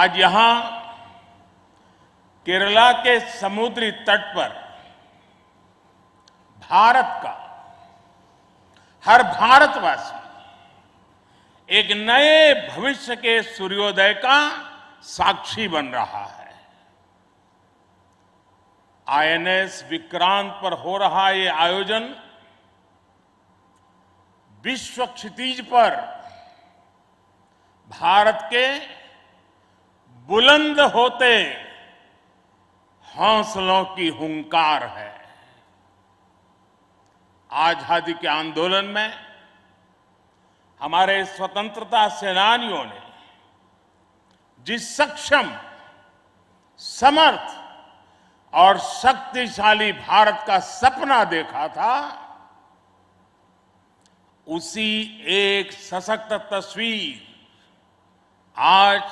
आज यहां केरला के समुद्री तट पर भारत का हर भारतवासी एक नए भविष्य के सूर्योदय का साक्षी बन रहा है आईएनएस विक्रांत पर हो रहा ये आयोजन विश्व क्षितिज पर भारत के बुलंद होते हौसलों की हुंकार है आजादी के आंदोलन में हमारे स्वतंत्रता सेनानियों ने जिस सक्षम समर्थ और शक्तिशाली भारत का सपना देखा था उसी एक सशक्त तस्वीर आज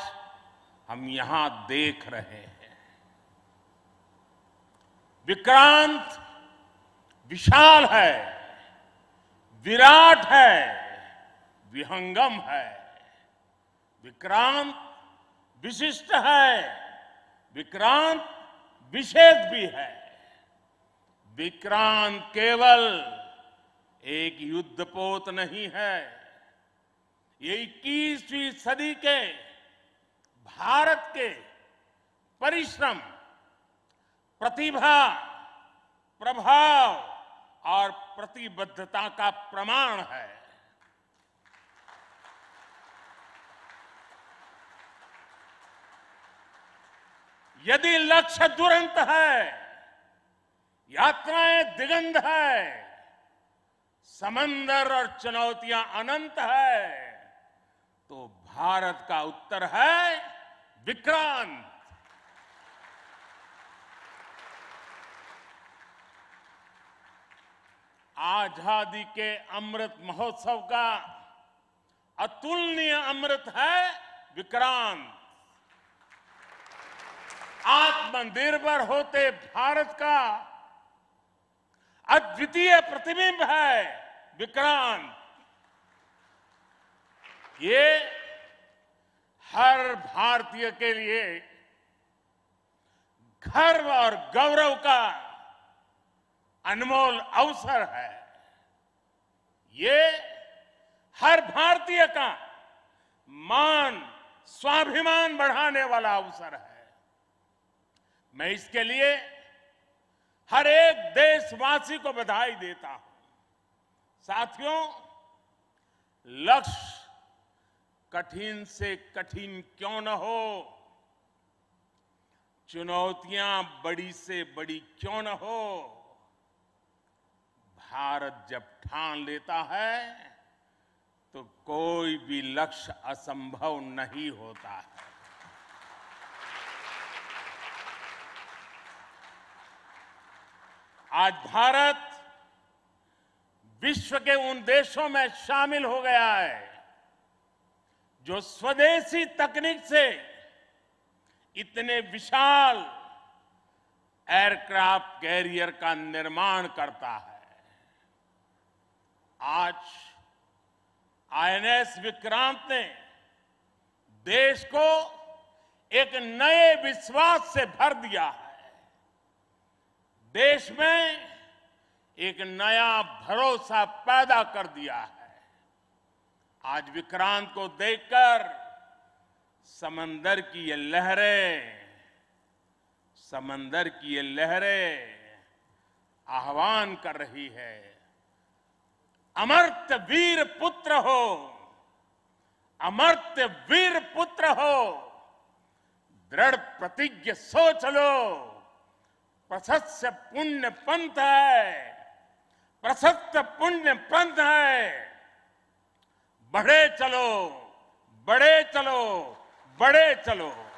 हम यहां देख रहे हैं विक्रांत विशाल है विराट है विहंगम है विक्रांत विशिष्ट है विक्रांत विशेष भी है विक्रांत केवल एक युद्धपोत नहीं है ये इक्कीसवीं सदी के भारत के परिश्रम प्रतिभा प्रभाव और प्रतिबद्धता का प्रमाण है यदि लक्ष्य दुरंत है यात्राएं दिगंध है समंदर और चुनौतियां अनंत है तो भारत का उत्तर है विक्रांत आजादी के अमृत महोत्सव का अतुलनीय अमृत है विक्रांत आत्मनिर्भर होते भारत का अद्वितीय प्रतिबिंब है विक्रांत ये हर भारतीय के लिए गर्व और गौरव का अनमोल अवसर है ये हर भारतीय का मान स्वाभिमान बढ़ाने वाला अवसर है मैं इसके लिए हर एक देशवासी को बधाई देता हूं साथियों लक्ष्य कठिन से कठिन क्यों न हो चुनौतियां बड़ी से बड़ी क्यों न हो भारत जब ठान लेता है तो कोई भी लक्ष्य असंभव नहीं होता है आज भारत विश्व के उन देशों में शामिल हो गया है जो स्वदेशी तकनीक से इतने विशाल एयरक्राफ्ट कैरियर का निर्माण करता है आज आईएनएस विक्रांत ने देश को एक नए विश्वास से भर दिया है देश में एक नया भरोसा पैदा कर दिया है आज विक्रांत को देखकर समंदर की ये लहरें समंदर की ये लहरें आह्वान कर रही है अमर्त वीर पुत्र हो अमर्त वीर पुत्र हो दृढ़ प्रतिज्ञ सोच लो प्रशस्त पुण्य पंथ है प्रशस्त पुण्य पंथ है बढ़े चलो बढ़े चलो बढ़े चलो